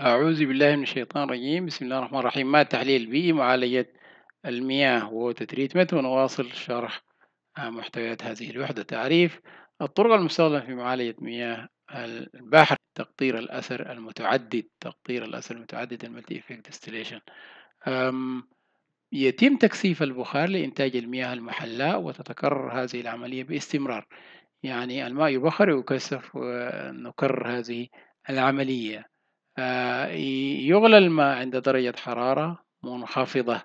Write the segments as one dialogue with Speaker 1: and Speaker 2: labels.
Speaker 1: أعوذ بالله من الشيطان الرجيم بسم الله الرحمن الرحيم ما تحليل بيئي معالجة المياه وتتريتمت ونواصل شرح محتويات هذه الوحدة تعريف الطرق المستخدمة في معالجة مياه البحر تقطير الأثر المتعدد تقطير الأثر المتعدد الملتي إفكت ديستليشن يتم تكثيف البخار لإنتاج المياه المحلاة وتتكرر هذه العملية باستمرار يعني الماء يبخر ويكثف ونكرر هذه العملية آه، يغلى الماء عند درجة حرارة منخفضة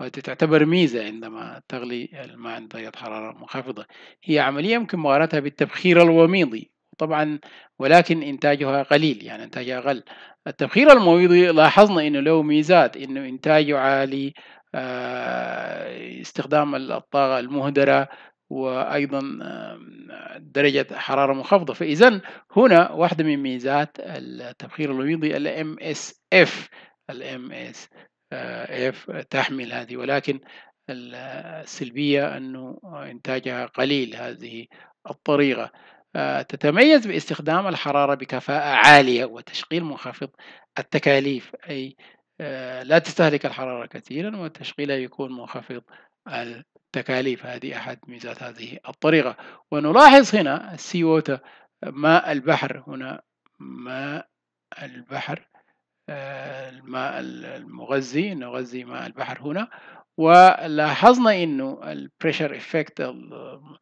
Speaker 1: وتعتبر ميزة عندما تغلي الماء عند درجة حرارة منخفضة هي عملية يمكن مقارنتها بالتبخير الوميضي طبعا ولكن إنتاجها قليل يعني إنتاجها أقل التبخير المويضي لاحظنا أنه له ميزات أنه إنتاجه عالي آه، استخدام الطاقة المهدرة وايضا درجه حراره منخفضه فاذا هنا واحده من ميزات التبخير الابيضي الام اس اف الام اس آه، اف تحمل هذه ولكن السلبيه انه انتاجها قليل هذه الطريقه آه، تتميز باستخدام الحراره بكفاءه عاليه وتشغيل منخفض التكاليف اي آه، لا تستهلك الحراره كثيرا وتشغيلها يكون منخفض التكاليف هذه أحد ميزات هذه الطريقة ونلاحظ هنا السي ووتر ماء البحر هنا ماء البحر آه، الماء المغذي نغذي ماء البحر هنا ولاحظنا انه البريشر افكت آه،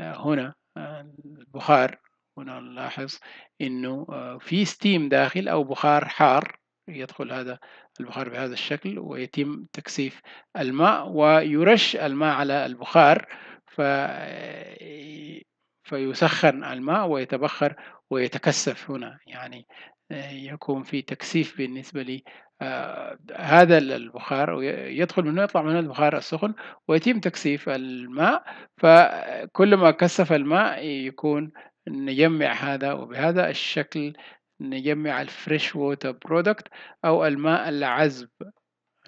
Speaker 1: هنا آه، البخار هنا نلاحظ انه في ستيم داخل او بخار حار يدخل هذا البخار بهذا الشكل ويتم تكثيف الماء ويرش الماء على البخار ف... فيسخن الماء ويتبخر ويتكثف هنا يعني آه، يكون في تكثيف بالنسبة لي آه هذا البخار يدخل منه يطلع منه البخار السخن ويتم تكثيف الماء فكلما كثف الماء يكون نجمع هذا وبهذا الشكل نجمع الفريش ووتر برودكت أو الماء العذب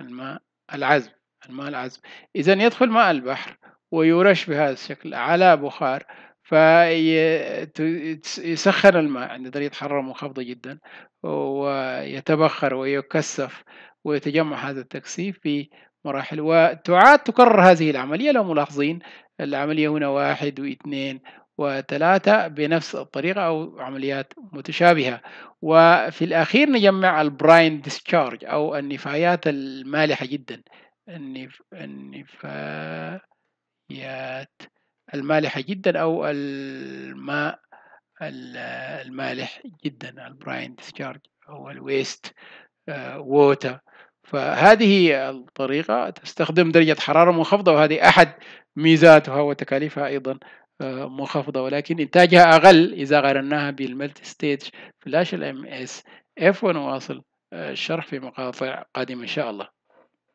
Speaker 1: الماء العذب الماء العذب إذا يدخل ماء البحر ويرش بهذا الشكل على بخار فيسخن الماء عند درجة حرارة منخفضة جدا ويتبخر ويكثف ويتجمع هذا التكثيف في مراحل وتعاد تكرر هذه العملية لو ملاحظين العملية هنا واحد واثنين وثلاثة بنفس الطريقة أو عمليات متشابهة وفي الأخير نجمع البراين ديسشارج أو النفايات المالحة جدا النف... النفايات المالحة جدا أو الماء المالح جدا البراين ديسشارج أو الويست ووتر آه، فهذه الطريقة تستخدم درجة حرارة منخفضة وهذه أحد ميزاتها وتكاليفها أيضا آه، منخفضة ولكن إنتاجها أقل إذا قارناها بالملتي ستيج فلاش الام اس اف واصل آه، الشرح في مقاطع قادمة إن شاء الله